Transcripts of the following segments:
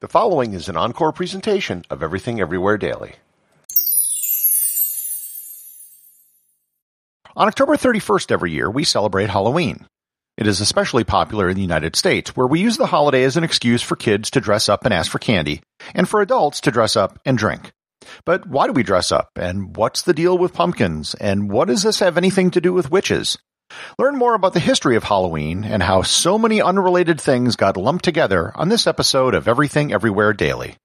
The following is an encore presentation of Everything Everywhere Daily. On October 31st every year, we celebrate Halloween. It is especially popular in the United States, where we use the holiday as an excuse for kids to dress up and ask for candy, and for adults to dress up and drink. But why do we dress up? And what's the deal with pumpkins? And what does this have anything to do with witches? Learn more about the history of Halloween and how so many unrelated things got lumped together on this episode of Everything Everywhere Daily.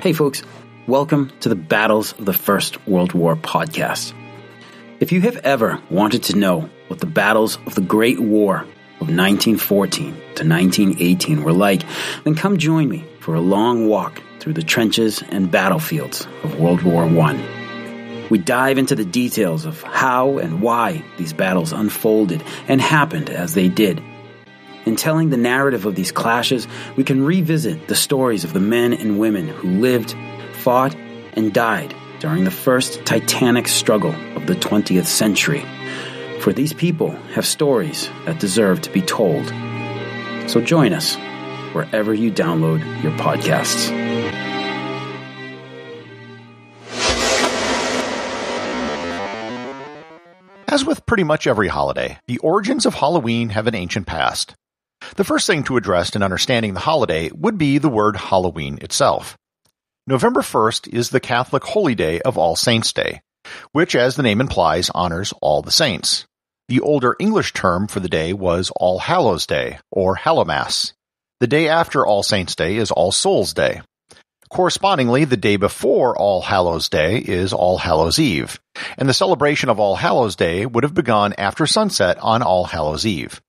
Hey, folks, welcome to the Battles of the First World War podcast. If you have ever wanted to know what the battles of the Great War of 1914 to 1918 were like, then come join me for a long walk through the trenches and battlefields of World War I. We dive into the details of how and why these battles unfolded and happened as they did. In telling the narrative of these clashes, we can revisit the stories of the men and women who lived, fought, and died during the first titanic struggle of the 20th century for these people have stories that deserve to be told. So join us wherever you download your podcasts. As with pretty much every holiday, the origins of Halloween have an ancient past. The first thing to address in understanding the holiday would be the word Halloween itself. November 1st is the Catholic holy day of All Saints' Day, which, as the name implies, honors all the saints. The older English term for the day was All Hallows' Day or Hallowmass. The day after All Saints' Day is All Souls' Day. Correspondingly, the day before All Hallows Day is All Hallows Eve, and the celebration of All Hallows Day would have begun after sunset on All Hallows Eve.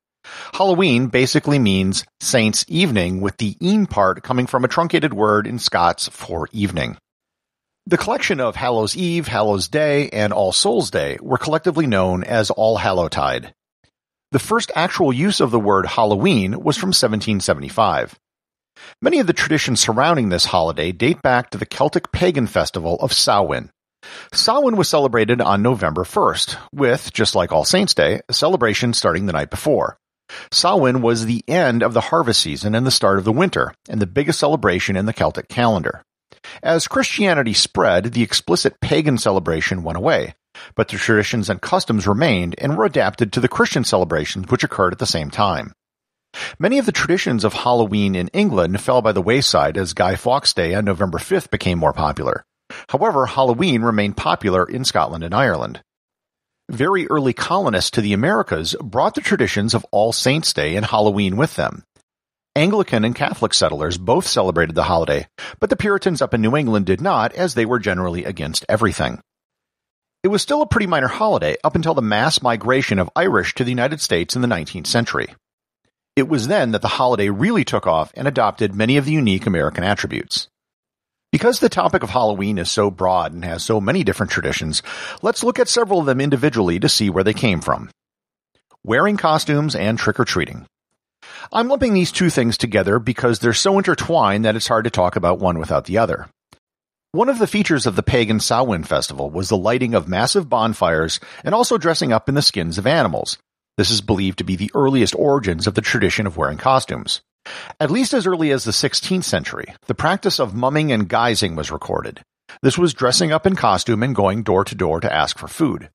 Halloween basically means Saints' Evening, with the een part coming from a truncated word in Scots for evening. The collection of Hallows Eve, Hallows Day, and All Souls Day were collectively known as All Hallowtide. The first actual use of the word Halloween was from 1775. Many of the traditions surrounding this holiday date back to the Celtic pagan festival of Samhain. Samhain was celebrated on November 1st, with, just like All Saints' Day, a celebration starting the night before. Samhain was the end of the harvest season and the start of the winter, and the biggest celebration in the Celtic calendar. As Christianity spread, the explicit pagan celebration went away, but the traditions and customs remained and were adapted to the Christian celebrations which occurred at the same time. Many of the traditions of Halloween in England fell by the wayside as Guy Fawkes Day on November 5th became more popular. However, Halloween remained popular in Scotland and Ireland. Very early colonists to the Americas brought the traditions of All Saints' Day and Halloween with them, Anglican and Catholic settlers both celebrated the holiday, but the Puritans up in New England did not, as they were generally against everything. It was still a pretty minor holiday up until the mass migration of Irish to the United States in the 19th century. It was then that the holiday really took off and adopted many of the unique American attributes. Because the topic of Halloween is so broad and has so many different traditions, let's look at several of them individually to see where they came from. Wearing costumes and trick or treating. I'm lumping these two things together because they're so intertwined that it's hard to talk about one without the other. One of the features of the pagan Samhain festival was the lighting of massive bonfires and also dressing up in the skins of animals. This is believed to be the earliest origins of the tradition of wearing costumes. At least as early as the 16th century, the practice of mumming and guising was recorded. This was dressing up in costume and going door to door to ask for food.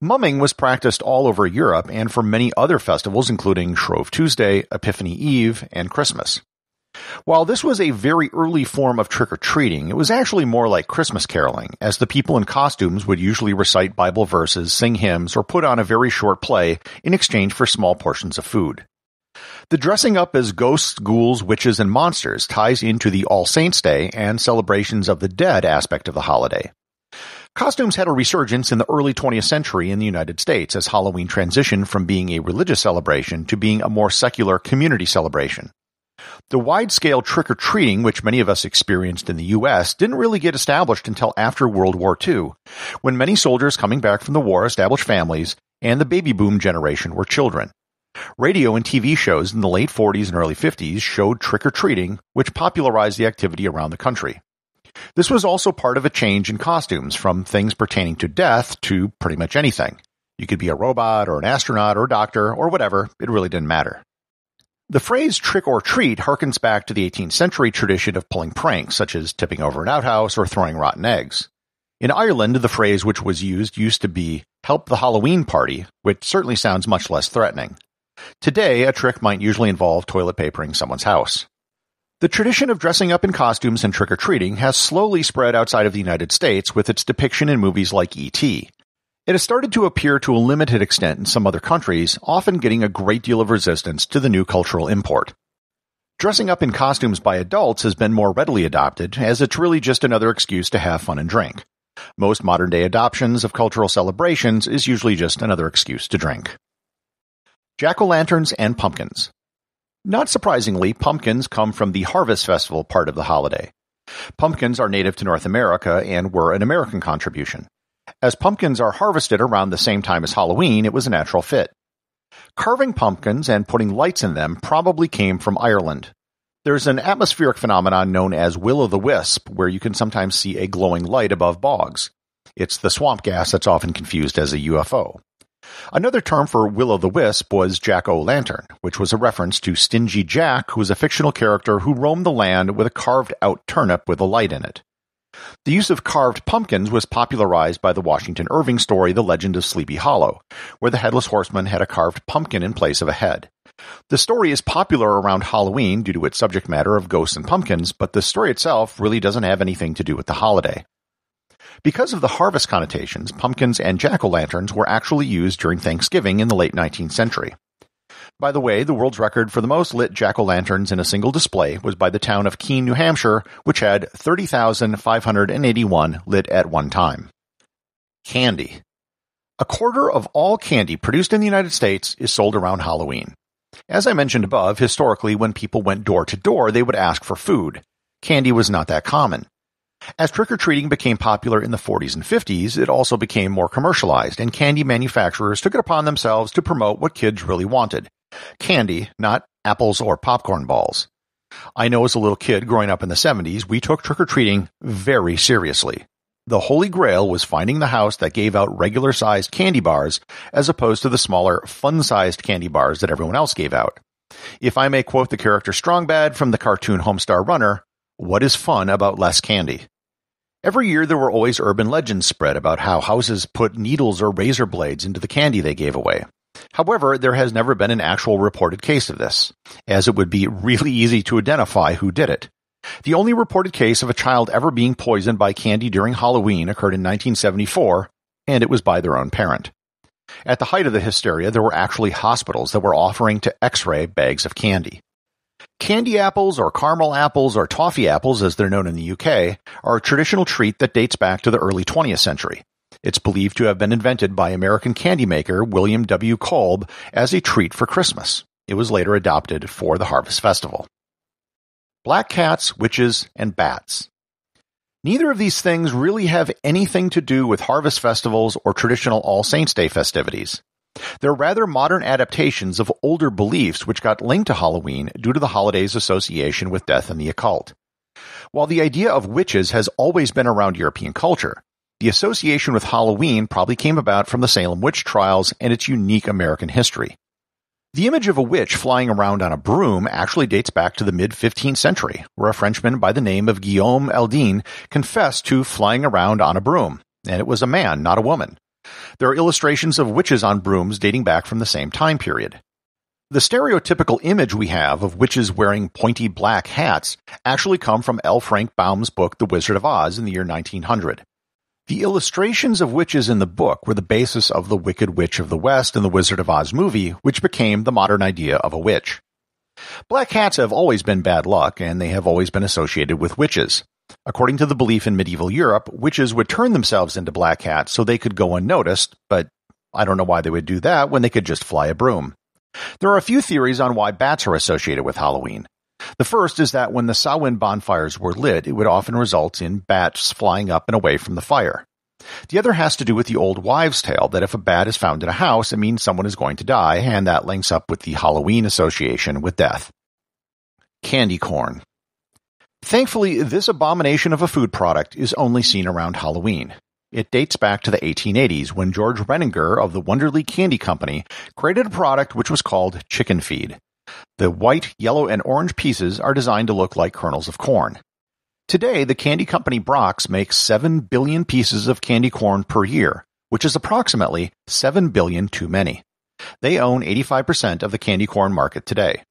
Mumming was practiced all over Europe and for many other festivals including Shrove Tuesday, Epiphany Eve, and Christmas. While this was a very early form of trick-or-treating, it was actually more like Christmas caroling, as the people in costumes would usually recite Bible verses, sing hymns, or put on a very short play in exchange for small portions of food. The dressing up as ghosts, ghouls, witches, and monsters ties into the All Saints' Day and celebrations of the dead aspect of the holiday. Costumes had a resurgence in the early 20th century in the United States as Halloween transitioned from being a religious celebration to being a more secular community celebration. The wide scale trick or treating, which many of us experienced in the U.S., didn't really get established until after World War II, when many soldiers coming back from the war established families and the baby boom generation were children. Radio and TV shows in the late 40s and early 50s showed trick or treating, which popularized the activity around the country. This was also part of a change in costumes from things pertaining to death to pretty much anything. You could be a robot or an astronaut or a doctor or whatever, it really didn't matter. The phrase trick or treat harkens back to the 18th century tradition of pulling pranks, such as tipping over an outhouse or throwing rotten eggs. In Ireland, the phrase which was used used to be help the Halloween party, which certainly sounds much less threatening. Today, a trick might usually involve toilet papering someone's house. The tradition of dressing up in costumes and trick-or-treating has slowly spread outside of the United States with its depiction in movies like E.T. It has started to appear to a limited extent in some other countries, often getting a great deal of resistance to the new cultural import. Dressing up in costumes by adults has been more readily adopted, as it's really just another excuse to have fun and drink. Most modern day adoptions of cultural celebrations is usually just another excuse to drink. Jack o' lanterns and pumpkins. Not surprisingly, pumpkins come from the harvest festival part of the holiday. Pumpkins are native to North America and were an American contribution. As pumpkins are harvested around the same time as Halloween, it was a natural fit. Carving pumpkins and putting lights in them probably came from Ireland. There's an atmospheric phenomenon known as will o' the wisp, where you can sometimes see a glowing light above bogs. It's the swamp gas that's often confused as a UFO. Another term for will-o'-the-wisp was jack-o'-lantern, which was a reference to Stingy Jack, who was a fictional character who roamed the land with a carved-out turnip with a light in it. The use of carved pumpkins was popularized by the Washington Irving story The Legend of Sleepy Hollow, where the headless horseman had a carved pumpkin in place of a head. The story is popular around Halloween due to its subject matter of ghosts and pumpkins, but the story itself really doesn't have anything to do with the holiday. Because of the harvest connotations, pumpkins and jack-o'-lanterns were actually used during Thanksgiving in the late 19th century. By the way, the world's record for the most lit jack-o'-lanterns in a single display was by the town of Keene, New Hampshire, which had 30,581 lit at one time. Candy. A quarter of all candy produced in the United States is sold around Halloween. As I mentioned above, historically, when people went door to door, they would ask for food. Candy was not that common. As trick-or-treating became popular in the 40s and 50s, it also became more commercialized, and candy manufacturers took it upon themselves to promote what kids really wanted. Candy, not apples or popcorn balls. I know as a little kid growing up in the 70s, we took trick-or-treating very seriously. The holy grail was finding the house that gave out regular sized candy bars as opposed to the smaller, fun sized candy bars that everyone else gave out. If I may quote the character Strongbad from the cartoon Homestar Runner, what is fun about less candy? Every year, there were always urban legends spread about how houses put needles or razor blades into the candy they gave away. However, there has never been an actual reported case of this, as it would be really easy to identify who did it. The only reported case of a child ever being poisoned by candy during Halloween occurred in 1974, and it was by their own parent. At the height of the hysteria, there were actually hospitals that were offering to x ray bags of candy. Candy apples or caramel apples or toffee apples, as they're known in the UK, are a traditional treat that dates back to the early 20th century. It's believed to have been invented by American candy maker William W. Kolb as a treat for Christmas. It was later adopted for the Harvest Festival. Black cats, witches, and bats. Neither of these things really have anything to do with harvest festivals or traditional All Saints' Day festivities. They're rather modern adaptations of older beliefs which got linked to Halloween due to the holiday's association with death and the occult. While the idea of witches has always been around European culture, the association with Halloween probably came about from the Salem witch trials and its unique American history. The image of a witch flying around on a broom actually dates back to the mid 15th century, where a Frenchman by the name of Guillaume Eldin confessed to flying around on a broom, and it was a man, not a woman. There are illustrations of witches on brooms dating back from the same time period. The stereotypical image we have of witches wearing pointy black hats actually come from L. Frank Baum's book The Wizard of Oz in the year 1900. The illustrations of witches in the book were the basis of The Wicked Witch of the West and The Wizard of Oz movie, which became the modern idea of a witch. Black hats have always been bad luck, and they have always been associated with witches. According to the belief in medieval Europe, witches would turn themselves into black hats so they could go unnoticed, but I don't know why they would do that when they could just fly a broom. There are a few theories on why bats are associated with Halloween. The first is that when the Samhain bonfires were lit, it would often result in bats flying up and away from the fire. The other has to do with the old wives' tale that if a bat is found in a house, it means someone is going to die, and that links up with the Halloween association with death. Candy corn. Thankfully, this abomination of a food product is only seen around Halloween. It dates back to the 1880s when George Renninger of the Wonderly Candy Company created a product which was called chicken feed. The white, yellow, and orange pieces are designed to look like kernels of corn. Today, the candy company Brock's makes 7 billion pieces of candy corn per year, which is approximately 7 billion too many. They own 85% of the candy corn market today.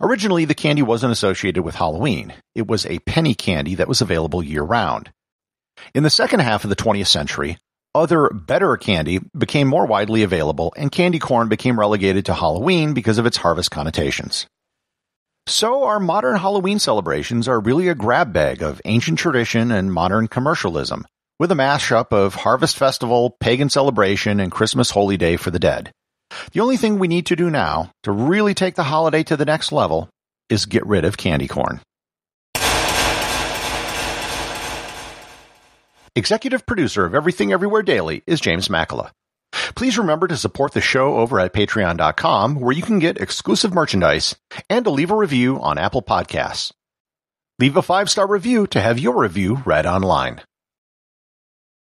Originally, the candy wasn't associated with Halloween. It was a penny candy that was available year round. In the second half of the 20th century, other better candy became more widely available and candy corn became relegated to Halloween because of its harvest connotations. So our modern Halloween celebrations are really a grab bag of ancient tradition and modern commercialism, with a mashup of harvest festival, pagan celebration, and Christmas holy day for the dead. The only thing we need to do now to really take the holiday to the next level is get rid of candy corn. Executive producer of Everything Everywhere Daily is James Makala. Please remember to support the show over at patreon.com where you can get exclusive merchandise and to leave a review on Apple Podcasts. Leave a five-star review to have your review read online.